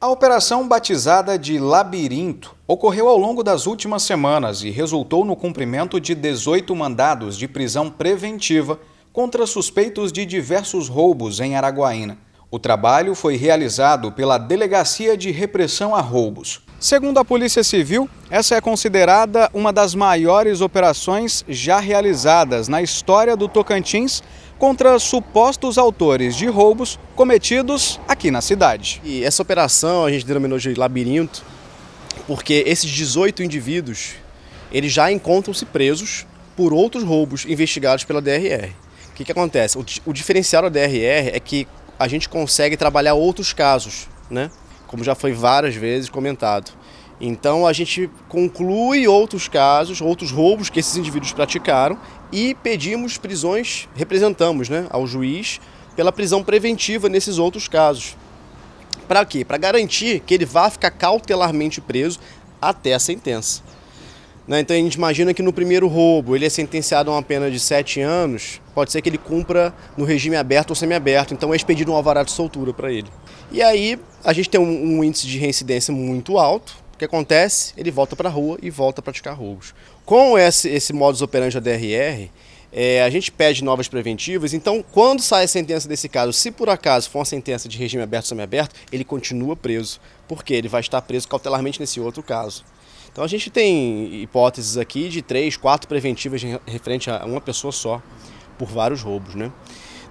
A operação batizada de Labirinto ocorreu ao longo das últimas semanas e resultou no cumprimento de 18 mandados de prisão preventiva contra suspeitos de diversos roubos em Araguaína. O trabalho foi realizado pela Delegacia de Repressão a Roubos. Segundo a Polícia Civil, essa é considerada uma das maiores operações já realizadas na história do Tocantins contra supostos autores de roubos cometidos aqui na cidade. E essa operação a gente denominou de labirinto, porque esses 18 indivíduos, eles já encontram-se presos por outros roubos investigados pela DRR. O que, que acontece? O, o diferencial da DRR é que a gente consegue trabalhar outros casos, né? Como já foi várias vezes comentado. Então a gente conclui outros casos, outros roubos que esses indivíduos praticaram e pedimos prisões, representamos né, ao juiz pela prisão preventiva nesses outros casos. Para quê? Para garantir que ele vá ficar cautelarmente preso até a sentença. Né? Então a gente imagina que no primeiro roubo ele é sentenciado a uma pena de 7 anos, pode ser que ele cumpra no regime aberto ou semiaberto, então é expedido um alvará de soltura para ele. E aí a gente tem um, um índice de reincidência muito alto, o que acontece? Ele volta para a rua e volta a praticar roubos. Com esse, esse modus operandi da DRR, é, a gente pede novas preventivas, então quando sai a sentença desse caso, se por acaso for uma sentença de regime aberto ou aberto ele continua preso, porque ele vai estar preso cautelarmente nesse outro caso. Então a gente tem hipóteses aqui de três, quatro preventivas referente a uma pessoa só, por vários roubos. Né?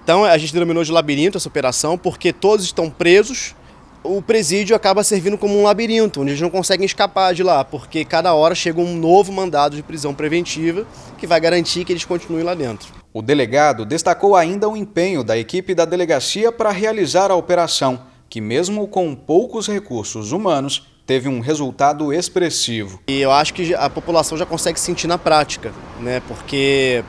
Então a gente denominou de labirinto essa operação porque todos estão presos o presídio acaba servindo como um labirinto, onde eles não conseguem escapar de lá, porque cada hora chega um novo mandado de prisão preventiva que vai garantir que eles continuem lá dentro. O delegado destacou ainda o empenho da equipe da delegacia para realizar a operação, que, mesmo com poucos recursos humanos, teve um resultado expressivo. E eu acho que a população já consegue sentir na prática, né? Porque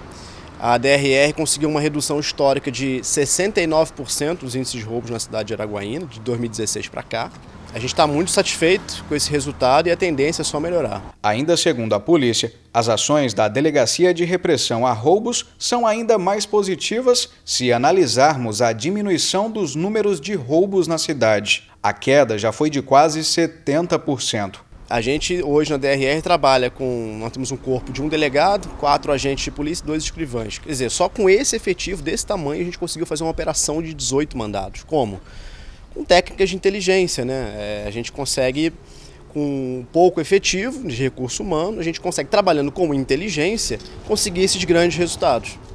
a DRR conseguiu uma redução histórica de 69% dos índices de roubos na cidade de Araguaína, de 2016 para cá. A gente está muito satisfeito com esse resultado e a tendência é só melhorar. Ainda segundo a polícia, as ações da Delegacia de Repressão a Roubos são ainda mais positivas se analisarmos a diminuição dos números de roubos na cidade. A queda já foi de quase 70%. A gente hoje na DRR trabalha com. Nós temos um corpo de um delegado, quatro agentes de polícia e dois escrivães. Quer dizer, só com esse efetivo desse tamanho a gente conseguiu fazer uma operação de 18 mandados. Como? Com técnicas de inteligência, né? É, a gente consegue, com pouco efetivo de recurso humano, a gente consegue, trabalhando com inteligência, conseguir esses grandes resultados.